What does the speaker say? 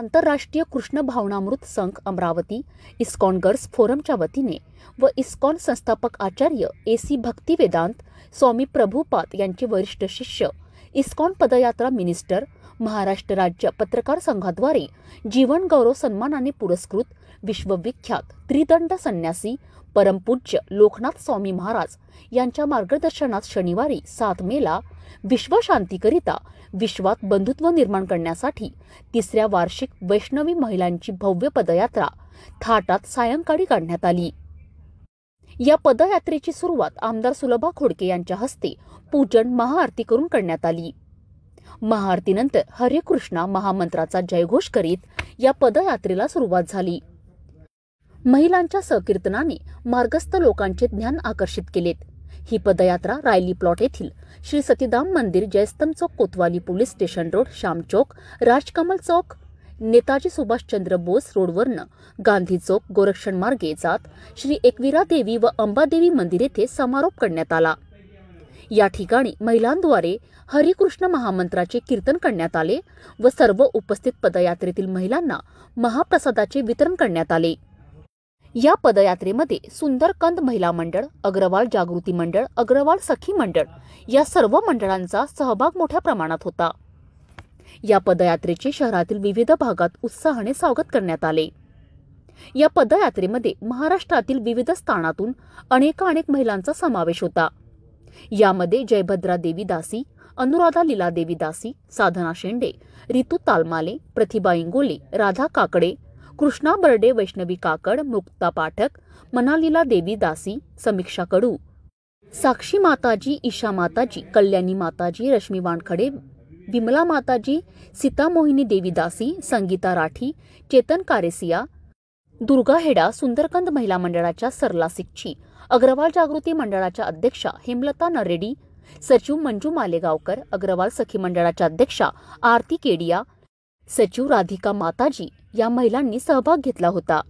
आंतरराष्ट्रीय कृष्ण भावनामृत संघ Amravati ISKCON girls फोरमच्या वतीने व इस्कॉन संस्थापक आचार्य A C Bhaktivedanta Swami Prabhupada यांचे वरिष्ठ शिष्य इस्कॉन पदयात्रा मिनिस्टर महाराष्ट्र राज्य पत्रकार संघाद्वारे जीवनगौरव सन्मानाने पुरस्कृत विश्वविख्यात त्रिदंड संन्यासी परमपूज्य लोकनाथ स्वामी महाराज यांच्या मार्गदर्शनात शनिवारी सात मेला विश्वशांतीकरिता विश्वात बंधुत्व निर्माण करण्यासाठी तिसऱ्या वार्षिक वैष्णवी महिलांची भव्य पदयात्रा थाटात सायंकाळी काढण्यात आली या पदयात्रेची सुरुवात आमदार सुलभा खोडके यांच्या हस्ते पूजन महाआरती करून करण्यात आली महाआरतीनंतर हरिकृष्ण महामंत्राचा जयघोष करीत या पदयात्रेला सुरुवात झाली महिलांच्या सहकीर्तनाने मार्गस्थ लोकांचे ज्ञान आकर्षित केलेत ही पदयात्रा रायली प्लॉट येथील श्री सतीदाम मंदिर जयस्तम चौक Kotwali police station road Shyam चौक राजकमल चौक नेताजी सुभाषचंद्र बोस रोडवरनं गांधी चौक गोरक्षण मार्गे जात श्री एकविरा देवी व अंबादेवी मंदिर येथे समारोप करण्यात आला या ठिकाणी महिलांद्वारे हरिकृष्ण महामंत्राचे कीर्तन करण्यात आले व सर्व उपस्थित पदयात्रेतील महिलांना महाप्रसादाचे वितरण करण्यात आले या पदयात्रेमध्ये सुंदरकंद महिला मंडळ अग्रवाल जागृती मंडळ अग्रवाल सखी मंडळ या सर्व मंडळांचा सहभाग मोठ्या प्रमाणात होता या पदयात्रेचे शहरातील विविध भागात उत्साहाने स्वागत करण्यात आले या पदयात्रेमध्ये महाराष्ट्रातील विविध स्थानातून अनेकानेक महिलांचा समावेश होता यामध्ये जयभद्रा देवीदासी अनुराधा लीला देवीदासी साधना शेंडे रितू तालमाले प्रतिभा इंगोले राधा काकडे कृष्णा बर्डे वैष्णवी काकड मुक्ता पाठक मनालीला देवीदासी समीक्षा कडू साक्षी माताजी ईशा माताजी कल्याणी माताजी रश्मी वानखडे विमला माताजी सीता मोहिनी देवीदासी संगीता राठी चेतन कारेसिया दुर्गा हेडा सुंदरकंद महिला मंडळाच्या सरलासिकची अग्रवाल जागृती मंडळाच्या अध्यक्षा हेमलता नरेडी सचिव मंजू मालेगावकर अग्रवाल सखी मंडळाच्या अध्यक्षा आरती केडिया सचिव राधिका माताजी या महिलांनी सहभाग घेतला होता